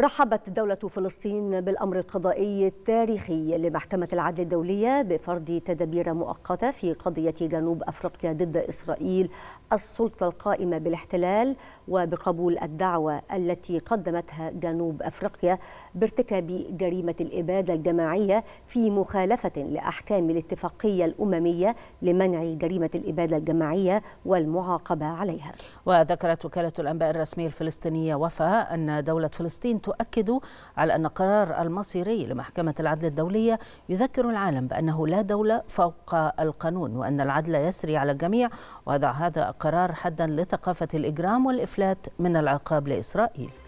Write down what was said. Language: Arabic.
رحبت دولة فلسطين بالأمر القضائي التاريخي لمحكمة العدل الدولية بفرض تدابير مؤقتة في قضية جنوب أفريقيا ضد إسرائيل السلطة القائمة بالاحتلال وبقبول الدعوة التي قدمتها جنوب أفريقيا بارتكاب جريمة الإبادة الجماعية في مخالفة لأحكام الاتفاقية الأممية لمنع جريمة الإبادة الجماعية والمعاقبة عليها وذكرت وكالة الأنباء الرسمية الفلسطينية وفا أن دولة فلسطين تؤكد على أن قرار المصيري لمحكمة العدل الدولية يذكر العالم بأنه لا دولة فوق القانون وأن العدل يسري على الجميع وضع هذا القرار حدا لثقافة الإجرام والإفلات من العقاب لإسرائيل